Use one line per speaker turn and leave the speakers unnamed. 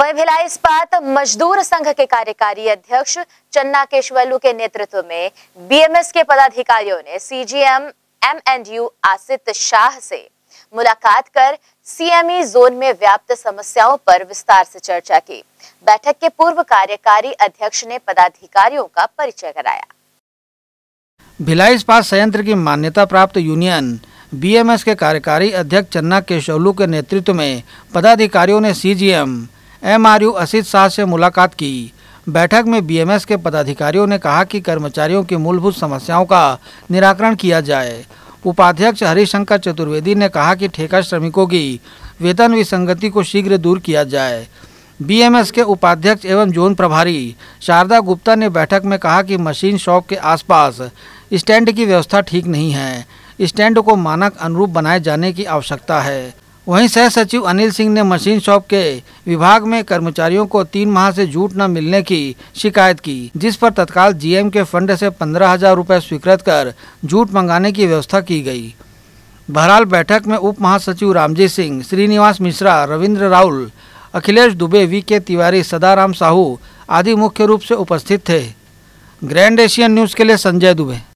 वही भिलाई इस्पात मजदूर संघ के कार्यकारी अध्यक्ष चन्ना केशवलू के नेतृत्व में बीएमएस के पदाधिकारियों ने सीजीएम एमएनयू आसित शाह से मुलाकात कर सीएमई जोन में व्याप्त समस्याओं पर विस्तार से चर्चा की बैठक के पूर्व कार्यकारी अध्यक्ष ने पदाधिकारियों का परिचय कराया
भिलाई इस्पात संयंत्र की मान्यता प्राप्त यूनियन बीएमएस के कार्यकारी अध्यक्ष चन्ना केशवलू के नेतृत्व में पदाधिकारियों ने सीजीएम एमआरयू असित शाह से मुलाकात की बैठक में बीएमएस के पदाधिकारियों ने कहा कि कर्मचारियों की मूलभूत समस्याओं का निराकरण किया जाए उपाध्यक्ष हरिशंकर चतुर्वेदी ने कहा कि ठेका श्रमिकों की वेतन विसंगति को शीघ्र दूर किया जाए बीएमएस के उपाध्यक्ष एवं जोन प्रभारी शारदा गुप्ता ने बैठक में कहा कि मशीन शॉप के आसपास स्टैंड की व्यवस्था ठीक नहीं है स्टैंड को मानक अनुरूप बनाए जाने की आवश्यकता है वहीं सह सचिव अनिल सिंह ने मशीन शॉप के विभाग में कर्मचारियों को तीन माह से जूट न मिलने की शिकायत की जिस पर तत्काल जीएम के फंड से पंद्रह हजार रूपए स्वीकृत कर जूट मंगाने की व्यवस्था की गई बहरहाल बैठक में उप महासचिव रामजी सिंह श्रीनिवास मिश्रा रविंद्र राहुल अखिलेश दुबे वी के तिवारी सदाराम साहू आदि मुख्य रूप से उपस्थित थे ग्रैंड एशियन न्यूज़ के लिए संजय दुबे